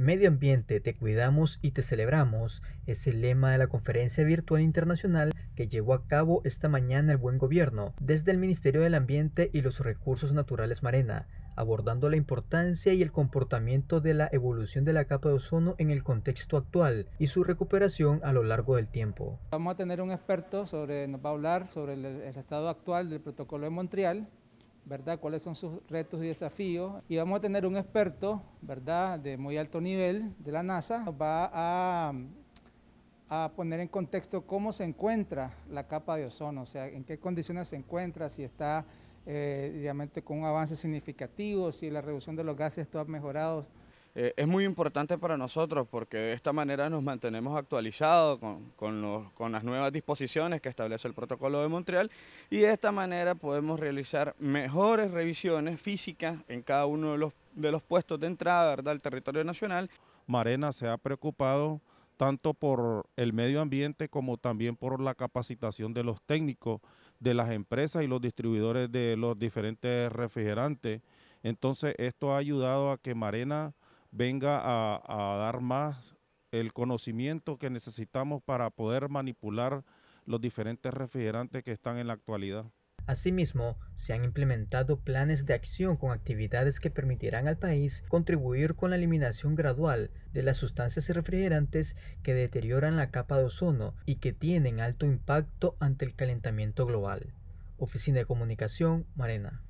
Medio ambiente, te cuidamos y te celebramos es el lema de la conferencia virtual internacional que llevó a cabo esta mañana el buen gobierno desde el Ministerio del Ambiente y los Recursos Naturales Marena, abordando la importancia y el comportamiento de la evolución de la capa de ozono en el contexto actual y su recuperación a lo largo del tiempo. Vamos a tener un experto sobre, nos va a hablar sobre el, estado actual del protocolo de Montreal ¿verdad? Cuáles son sus retos y desafíos. Y vamos a tener un experto, ¿verdad? De muy alto nivel de la NASA. Nos va a, poner en contexto cómo se encuentra la capa de ozono, o sea, en qué condiciones se encuentra, si está eh, con un avance significativo, si la reducción de los gases, está mejorada. mejorado eh, es muy importante para nosotros porque de esta manera nos mantenemos actualizados con, con, las nuevas disposiciones que establece el protocolo de Montreal y de esta manera podemos realizar mejores revisiones físicas en cada uno de los, de los puestos de entrada al territorio nacional. Marena se ha preocupado tanto por el medio ambiente como también por la capacitación de los técnicos de las empresas y los distribuidores de los diferentes refrigerantes. Entonces esto ha ayudado a que Marena venga a, dar más el conocimiento que necesitamos para poder manipular los diferentes refrigerantes que están en la actualidad. Asimismo, se han implementado planes de acción con actividades que permitirán al país contribuir con la eliminación gradual de las sustancias refrigerantes que deterioran la capa de ozono y que tienen alto impacto ante el calentamiento global. Oficina de Comunicación, Marena.